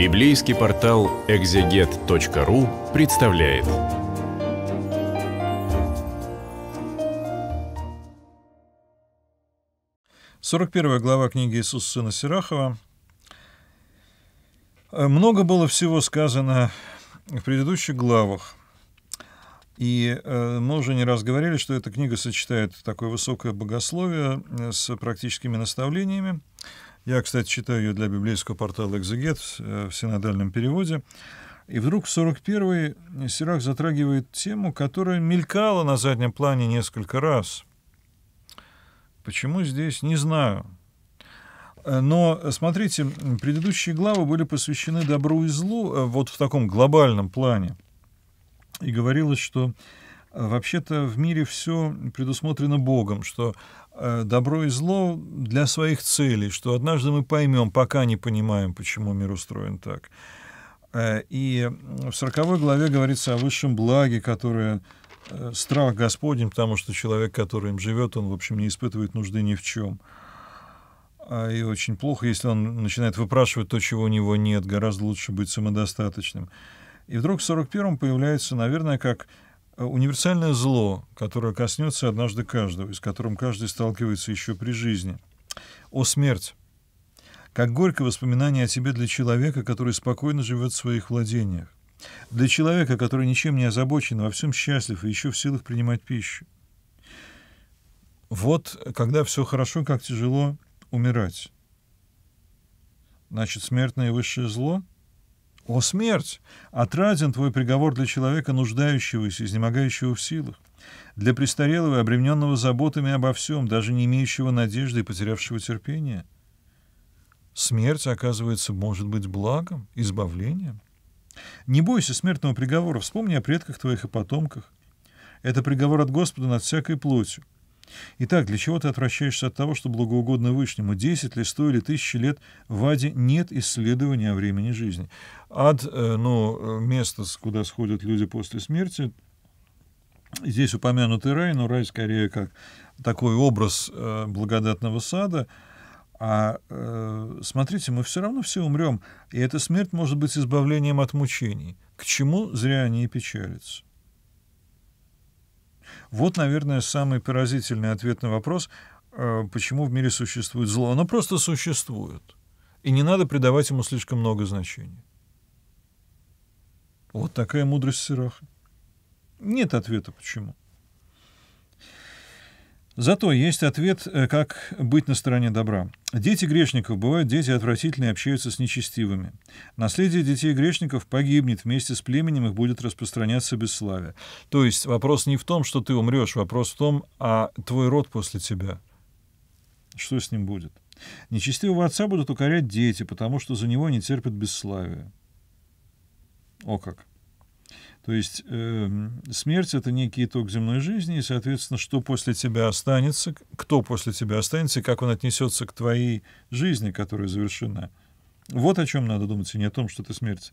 Библейский портал экзегет.ру представляет. Сорок первая глава книги Иисус сына Сирахова. Много было всего сказано в предыдущих главах. И э, мы уже не раз говорили, что эта книга сочетает такое высокое богословие э, с практическими наставлениями. Я, кстати, читаю ее для библейского портала «Экзегет» э, в синодальном переводе. И вдруг в 41-й Сирах затрагивает тему, которая мелькала на заднем плане несколько раз. Почему здесь, не знаю. Э, но, смотрите, предыдущие главы были посвящены добру и злу э, вот в таком глобальном плане. И говорилось, что Вообще-то в мире все предусмотрено Богом, что э, добро и зло для своих целей, что однажды мы поймем, пока не понимаем, почему мир устроен так. Э, и в 40 главе говорится о высшем благе, которое э, страх Господень, потому что человек, который им живет, он, в общем, не испытывает нужды ни в чем. А, и очень плохо, если он начинает выпрашивать то, чего у него нет. Гораздо лучше быть самодостаточным. И вдруг в 41-м появляется, наверное, как Э, универсальное зло, которое коснется однажды каждого, и с которым каждый сталкивается еще при жизни. О смерть! Как горькое воспоминание о тебе для человека, который спокойно живет в своих владениях. Для человека, который ничем не озабочен, во всем счастлив и еще в силах принимать пищу. Вот э, когда все хорошо, как тяжело умирать. Значит, смертное высшее зло — «О смерть! Отраден твой приговор для человека, нуждающегося, изнемогающего в силах, для престарелого и обремененного заботами обо всем, даже не имеющего надежды и потерявшего терпения. Смерть, оказывается, может быть благом, избавлением. Не бойся смертного приговора, вспомни о предках твоих и потомках. Это приговор от Господа над всякой плотью. Итак, для чего ты отвращаешься от того, что благоугодно Вышнему? Десять ли, сто или тысячи лет в Аде нет исследования о времени жизни. Ад, э, ну, э, место, куда сходят люди после смерти, здесь упомянутый рай, но рай скорее как такой образ э, благодатного сада, а э, смотрите, мы все равно все умрем, и эта смерть может быть избавлением от мучений. К чему зря они и печалятся? Вот, наверное, самый поразительный ответ на вопрос, э, почему в мире существует зло. Оно просто существует. И не надо придавать ему слишком много значения. Вот такая мудрость Сираха. Нет ответа почему. Зато есть ответ, э, как быть на стороне добра. Дети грешников бывают дети отвратительные, общаются с нечестивыми. Наследие детей грешников погибнет вместе с племенем, их будет распространяться бесславие. То есть вопрос не в том, что ты умрешь, вопрос в том, а твой род после тебя. Что с ним будет? Нечестивого отца будут укорять дети, потому что за него не терпят бесславие. О как! То есть э, смерть — это некий итог земной жизни, и, соответственно, что после тебя останется, кто после тебя останется, и как он отнесется к твоей жизни, которая завершена. Вот о чем надо думать, и а не о том, что ты смерть.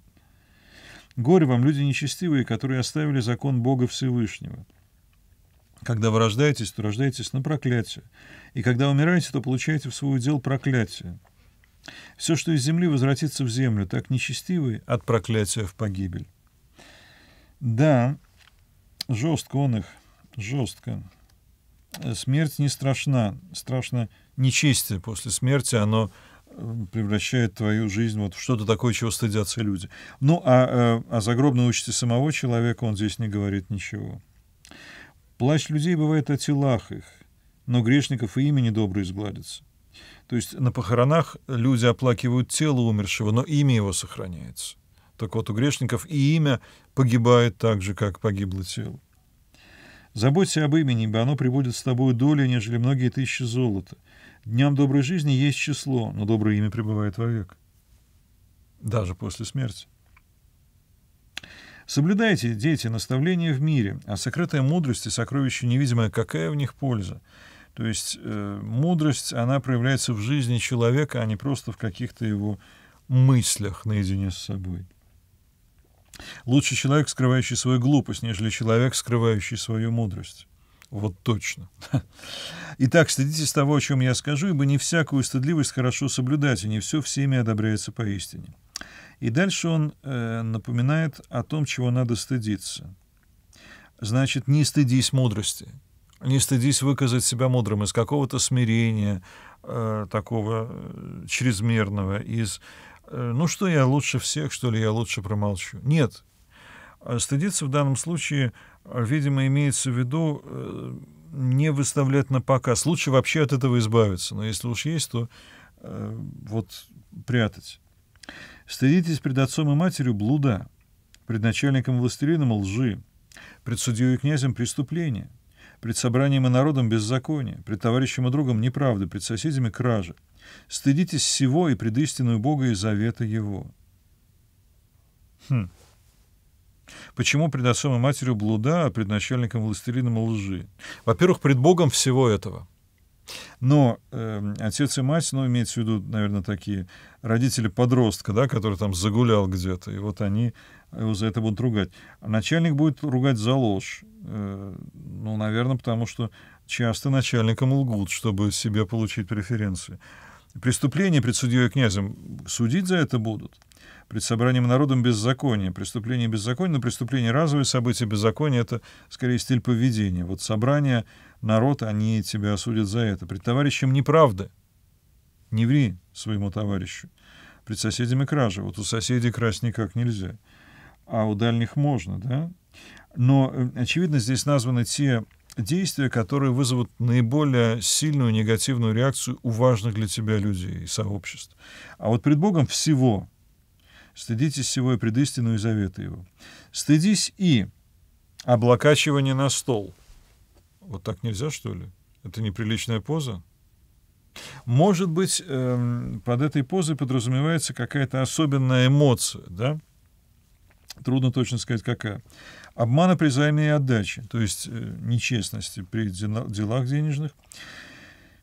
Горе вам, люди нечестивые, которые оставили закон Бога Всевышнего. Когда вы рождаетесь, то рождаетесь на проклятие. И когда умираете, то получаете в свой удел проклятие. Все, что из земли, возвратится в землю, так нечестивые от проклятия в погибель. Да, жестко он их, жестко. Э, смерть не страшна. Страшно нечестие после смерти, оно э, превращает твою жизнь вот в что-то такое, чего стыдятся люди. Ну, а э, о загробной участи самого человека он здесь не говорит ничего. Плащ людей бывает о телах их, но грешников и имени недоброе изгладится. То есть на похоронах люди оплакивают тело умершего, но имя его сохраняется. Так вот, у грешников и имя погибает так же, как погибло тело. Заботься об имени, ибо оно приводит с тобой долю, нежели многие тысячи золота. Дням доброй жизни есть число, но доброе имя пребывает вовек. Даже после смерти. Соблюдайте, дети, наставления в мире, а сокрытая мудрость и сокровище невидимое, какая в них польза? То есть э, мудрость, она проявляется в жизни человека, а не просто в каких-то его мыслях наедине с собой. Лучше человек, скрывающий свою глупость, нежели человек, скрывающий свою мудрость. Вот точно. Итак, стыдитесь того, о чем я скажу, ибо не всякую стыдливость хорошо соблюдать, и не все всеми одобряется поистине. И дальше он э, напоминает о том, чего надо стыдиться. Значит, не стыдись мудрости, не стыдись выказать себя мудрым из какого-то смирения э, такого э, чрезмерного, из Э, ну что я лучше всех, что ли, я лучше промолчу. Нет. А стыдиться в данном случае, э, видимо, имеется в виду э, не выставлять на показ. Лучше вообще от этого избавиться. Но если уж есть, то э, вот прятать. Стыдитесь пред отцом и матерью блуда, пред начальником властелином лжи, пред судьей и князем преступления, пред собранием и народом беззаконие, пред товарищем и другом неправды, пред соседями кражи, Стыдитесь всего и пред истинную Бога и завета Его». Хм. Почему пред отцом и матерью блуда, а пред начальником властелином лжи? Во-первых, пред Богом всего этого. Но э, отец и мать, ну, имеется в виду, наверное, такие родители подростка, да, который там загулял где-то, и вот они его э, за это будут ругать. А начальник будет ругать за ложь. Э, ну, наверное, потому что часто начальникам лгут, чтобы себе получить преференции. Преступление пред судьей и князем судить за это будут. Пред собранием народом беззаконие. Преступление беззаконие, но преступление разовое событие беззакония — это скорее стиль поведения. Вот собрание, народ, они тебя осудят за это. Пред товарищем неправды. Не ври своему товарищу. Пред соседями кражи. Вот у соседей красть никак нельзя. А у дальних можно, да? Но, э, очевидно, здесь названы те действия, которые вызовут наиболее сильную негативную реакцию у важных для тебя людей и сообществ. А вот пред Богом всего. Стыдитесь всего и пред истину и завета его. Стыдись и облокачивание на стол. Вот так нельзя, что ли? Это неприличная поза? Может быть, эм, под этой позой подразумевается какая-то особенная эмоция, да? Трудно точно сказать, какая обмана при займе и отдаче, то есть э, нечестности при делах денежных,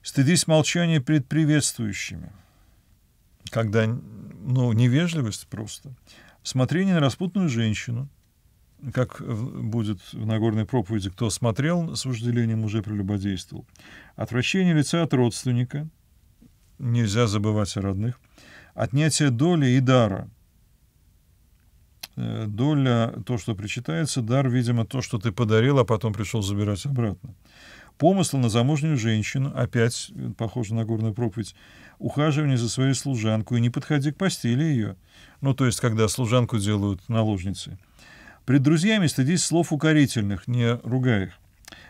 стыдись молчания перед приветствующими, когда, ну, невежливость просто, смотрение на распутную женщину, как будет в Нагорной проповеди, кто смотрел с вожделением, уже прелюбодействовал. Отвращение лица от родственника, нельзя забывать о родных, отнятие доли и дара, Э, доля, то, что причитается, дар, видимо, то, что ты подарил, а потом пришел забирать обратно. Помысл на замужнюю женщину, опять э, похоже на горную проповедь, ухаживание за своей и не подходи к постели ее. Ну, то есть, когда служанку делают наложницей. Пред друзьями стыдись слов укорительных, не ругай их.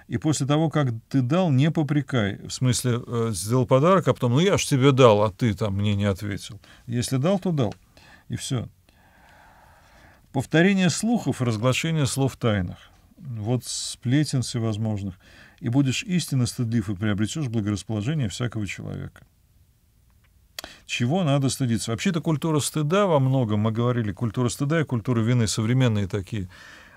И после того, как ты дал, не попрекай. В смысле, э, сделал подарок, а потом, ну я ж тебе дал, а ты там мне не ответил. Если дал, то дал. И все. Повторение слухов и разглашение слов тайных. Вот сплетен всевозможных. И будешь истинно стыдлив и приобретешь благорасположение всякого человека. Чего надо стыдиться? Вообще-то культура стыда во многом, мы говорили, культура стыда и культура вины, современные такие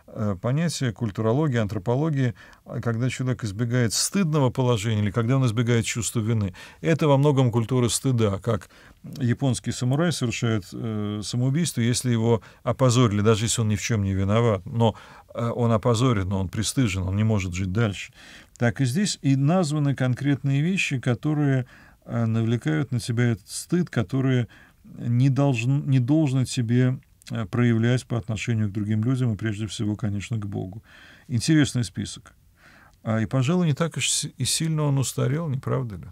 Э, понятия культурологии, антропологии, а, когда человек избегает стыдного положения или когда он избегает чувства вины. Это во многом культура стыда, как японский самурай совершает э, самоубийство, если его опозорили, даже если он ни в чем не виноват, но э, он опозорен, но он пристыжен, он не может жить дальше. Так и здесь и названы конкретные вещи, которые э, навлекают на тебя этот стыд, которые не, должен, не должны тебе Э, проявляясь по отношению к другим людям и прежде всего, конечно, к Богу. Интересный список. А, и, пожалуй, не так и сильно он устарел, не правда ли?